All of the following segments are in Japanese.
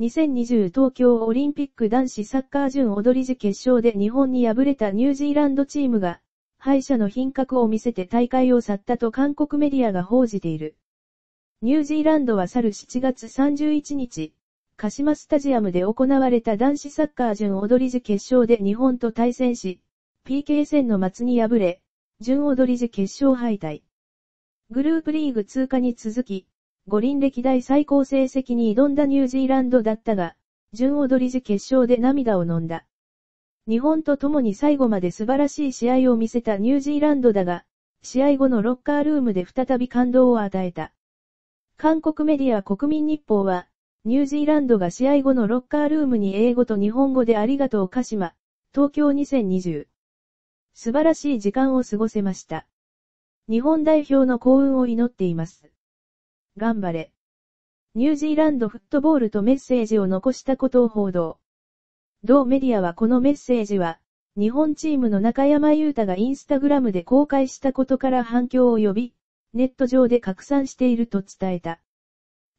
2020東京オリンピック男子サッカー準踊り時決勝で日本に敗れたニュージーランドチームが、敗者の品格を見せて大会を去ったと韓国メディアが報じている。ニュージーランドは去る7月31日、鹿島スタジアムで行われた男子サッカー準踊り時決勝で日本と対戦し、PK 戦の末に敗れ、準踊り時決勝敗退。グループリーグ通過に続き、五輪歴代最高成績に挑んだニュージーランドだったが、順踊り時決勝で涙を飲んだ。日本と共に最後まで素晴らしい試合を見せたニュージーランドだが、試合後のロッカールームで再び感動を与えた。韓国メディア国民日報は、ニュージーランドが試合後のロッカールームに英語と日本語でありがとう鹿島、東京2020。素晴らしい時間を過ごせました。日本代表の幸運を祈っています。頑張れ。ニュージーランドフットボールとメッセージを残したことを報道。同メディアはこのメッセージは、日本チームの中山優太がインスタグラムで公開したことから反響を呼び、ネット上で拡散していると伝えた。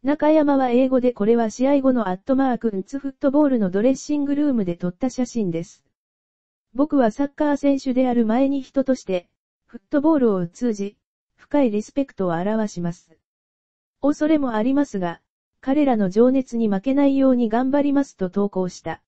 中山は英語でこれは試合後のアットマークンツフットボールのドレッシングルームで撮った写真です。僕はサッカー選手である前に人として、フットボールを通じ、深いリスペクトを表します。恐れもありますが、彼らの情熱に負けないように頑張りますと投稿した。